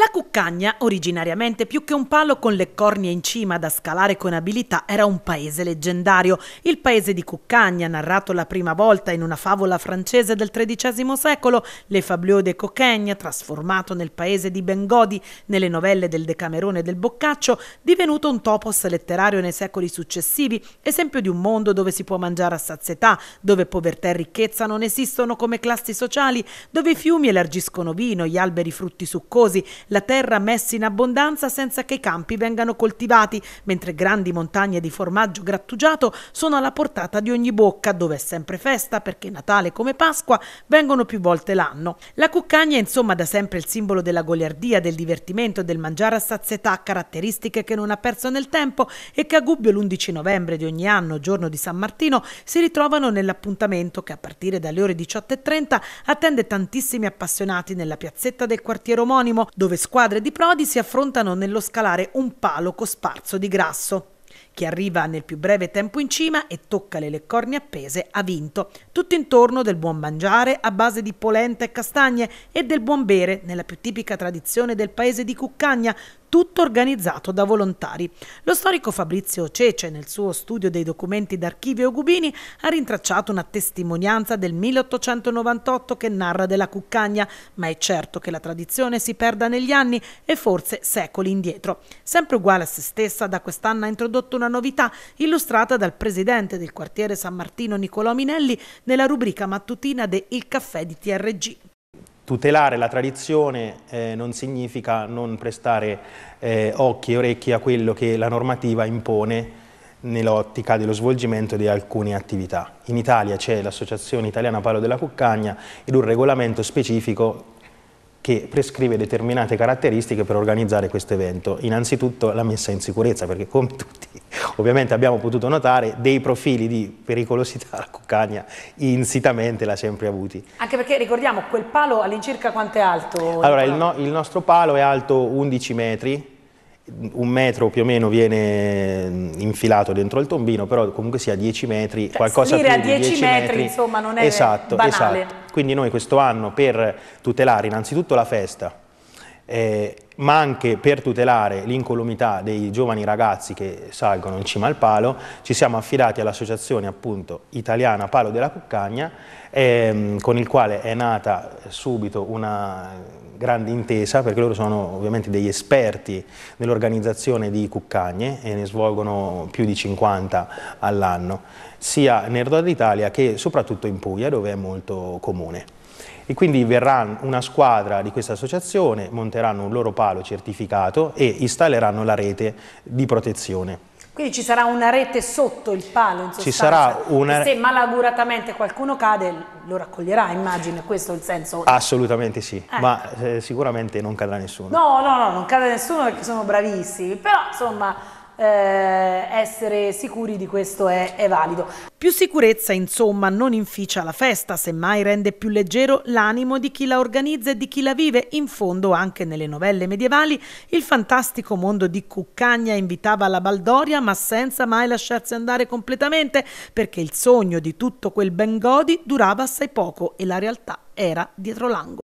La cuccagna, originariamente più che un palo con le cornie in cima da scalare con abilità, era un paese leggendario. Il paese di Cuccagna, narrato la prima volta in una favola francese del XIII secolo, Le Fabliaux de Cocagne, trasformato nel paese di Bengodi nelle novelle del Decamerone e del Boccaccio, divenuto un topos letterario nei secoli successivi, esempio di un mondo dove si può mangiare a sazietà, dove povertà e ricchezza non esistono come classi sociali, dove i fiumi elargiscono vino, gli alberi frutti succosi, la terra messa in abbondanza senza che i campi vengano coltivati, mentre grandi montagne di formaggio grattugiato sono alla portata di ogni bocca, dove è sempre festa perché Natale come Pasqua vengono più volte l'anno. La cuccagna è insomma da sempre il simbolo della goliardia, del divertimento, e del mangiare a sazietà, caratteristiche che non ha perso nel tempo e che a Gubbio l'11 novembre di ogni anno, giorno di San Martino, si ritrovano nell'appuntamento che a partire dalle ore 18.30 attende tantissimi appassionati nella piazzetta del quartiere omonimo, dove squadre di Prodi si affrontano nello scalare un palo cosparso di grasso. Chi arriva nel più breve tempo in cima e tocca le leccornie appese ha vinto. Tutto intorno del buon mangiare a base di polenta e castagne e del buon bere, nella più tipica tradizione del paese di Cuccagna, tutto organizzato da volontari. Lo storico Fabrizio Cece, nel suo studio dei documenti d'archivio Gubini, ha rintracciato una testimonianza del 1898 che narra della cuccagna, ma è certo che la tradizione si perda negli anni e forse secoli indietro. Sempre uguale a se stessa, da quest'anno ha introdotto una novità illustrata dal presidente del quartiere San Martino Nicolò Minelli nella rubrica mattutina de Il caffè di TRG tutelare la tradizione eh, non significa non prestare eh, occhi e orecchi a quello che la normativa impone nell'ottica dello svolgimento di alcune attività. In Italia c'è l'Associazione Italiana Palo della Cuccagna ed un regolamento specifico che prescrive determinate caratteristiche per organizzare questo evento. Innanzitutto la messa in sicurezza, perché come tutti Ovviamente abbiamo potuto notare dei profili di pericolosità la cuccagna insitamente l'ha sempre avuti. Anche perché ricordiamo quel palo all'incirca quanto è alto? Allora il, no, il nostro palo è alto 11 metri, un metro più o meno viene mm, infilato dentro il tombino, però comunque sia 10 metri, cioè, qualcosa più a 10, 10 metri, metri, insomma non è esatto, banale. Esatto, quindi noi questo anno per tutelare innanzitutto la festa, eh, ma anche per tutelare l'incolumità dei giovani ragazzi che salgono in cima al palo, ci siamo affidati all'associazione appunto italiana Palo della Cuccagna, ehm, con il quale è nata subito una grande intesa, perché loro sono ovviamente degli esperti nell'organizzazione di cuccagne e ne svolgono più di 50 all'anno, sia nel nord Italia che soprattutto in Puglia, dove è molto comune. E quindi verrà una squadra di questa associazione, monteranno un loro palo certificato e installeranno la rete di protezione. Quindi ci sarà una rete sotto il palo, in ci sarà una... se malauguratamente qualcuno cade lo raccoglierà, immagino, questo è il senso. Assolutamente sì, eh. ma eh, sicuramente non cadrà nessuno. No, no, no, non cade nessuno perché sono bravissimi, però insomma eh, essere sicuri di questo è, è valido. Più sicurezza insomma non inficia la festa, semmai rende più leggero l'animo di chi la organizza e di chi la vive. In fondo anche nelle novelle medievali il fantastico mondo di Cuccagna invitava la baldoria ma senza mai lasciarsi andare completamente perché il sogno di tutto quel Bengodi durava assai poco e la realtà era dietro l'angolo.